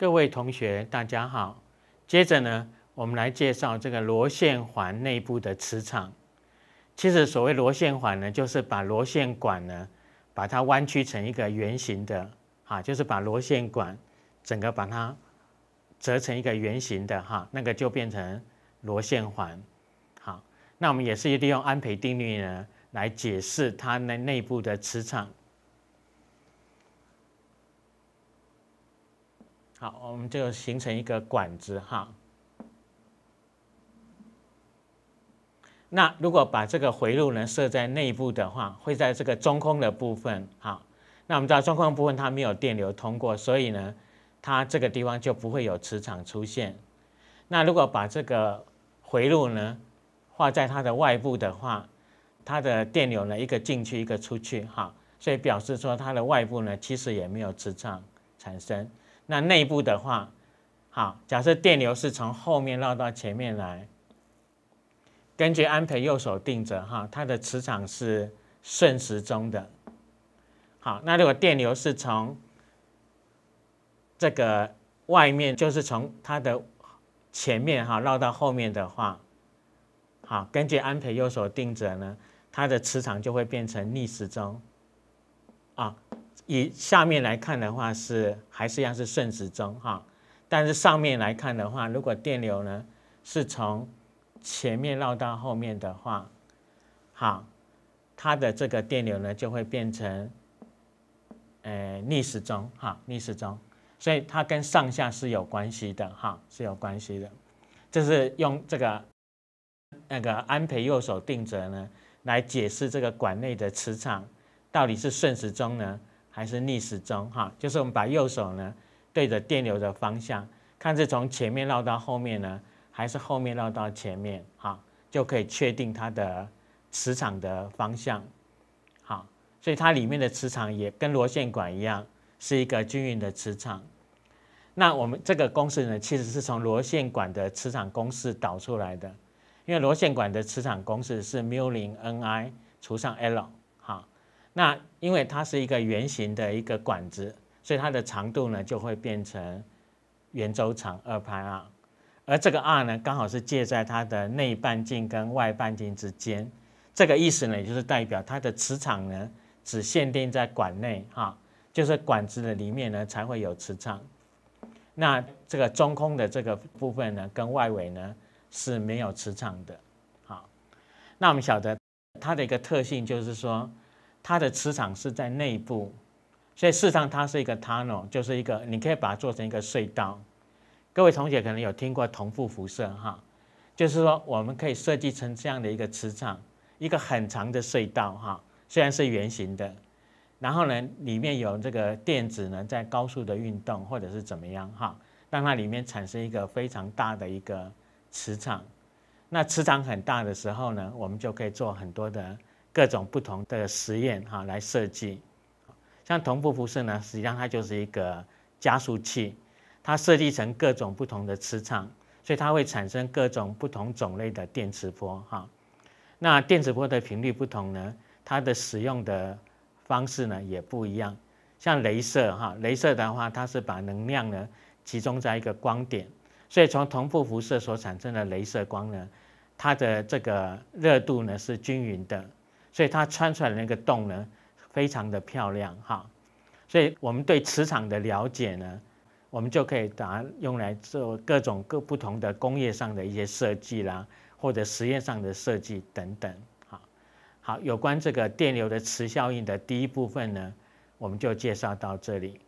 各位同学，大家好。接着呢，我们来介绍这个螺线环内部的磁场。其实所谓螺线环呢，就是把螺线管呢，把它弯曲成一个圆形的哈，就是把螺线管整个把它折成一个圆形的哈，那个就变成螺线环。好，那我们也是利用安培定律呢，来解释它那内部的磁场。好，我们就形成一个管子哈。那如果把这个回路呢设在内部的话，会在这个中空的部分哈。那我们知道中空部分它没有电流通过，所以呢，它这个地方就不会有磁场出现。那如果把这个回路呢画在它的外部的话，它的电流呢一个进去一个出去哈，所以表示说它的外部呢其实也没有磁场产生。那内部的话，好，假设电流是从后面绕到前面来，根据安培右手定则，哈，它的磁场是顺时钟的。好，那如果电流是从这个外面，就是从它的前面哈绕到后面的话，好，根据安培右手定则呢，它的磁场就会变成逆时钟。啊。以下面来看的话是还是一样是顺时针哈，但是上面来看的话，如果电流呢是从前面绕到后面的话，好，它的这个电流呢就会变成呃逆时钟哈逆时钟，所以它跟上下是有关系的哈是有关系的，这是用这个那个安培右手定则呢来解释这个管内的磁场到底是顺时钟呢。还是逆时针哈，就是我们把右手呢对着电流的方向，看是从前面绕到后面呢，还是后面绕到前面哈，就可以确定它的磁场的方向。好，所以它里面的磁场也跟螺线管一样，是一个均匀的磁场。那我们这个公式呢，其实是从螺线管的磁场公式导出来的，因为螺线管的磁场公式是缪零 n i 除上 l 哈。那因为它是一个圆形的一个管子，所以它的长度呢就会变成圆周长二派 r，而这个 r 呢刚好是介在它的内半径跟外半径之间。这个意思呢，也就是代表它的磁场呢只限定在管内，哈，就是管子的里面呢才会有磁场。那这个中空的这个部分呢，跟外围呢是没有磁场的，好。那我们晓得它的一个特性就是说。它的磁场是在内部，所以事实上它是一个 tunnel，就是一个你可以把它做成一个隧道。各位同学可能有听过同步辐射哈，就是说我们可以设计成这样的一个磁场，一个很长的隧道哈，虽然是圆形的，然后呢，里面有这个电子呢在高速的运动或者是怎么样哈，让它里面产生一个非常大的一个磁场。那磁场很大的时候呢，我们就可以做很多的。各种不同的实验哈来设计，像同步辐射呢，实际上它就是一个加速器，它设计成各种不同的磁场，所以它会产生各种不同种类的电磁波哈。那电磁波的频率不同呢，它的使用的方式呢也不一样。像镭射哈，镭射的话，它是把能量呢集中在一个光点，所以从同步辐射所产生的镭射光呢，它的这个热度呢是均匀的。所以它穿出来的那个洞呢，非常的漂亮哈。所以我们对磁场的了解呢，我们就可以把它用来做各种各不同的工业上的一些设计啦，或者实验上的设计等等。好，好，有关这个电流的磁效应的第一部分呢，我们就介绍到这里。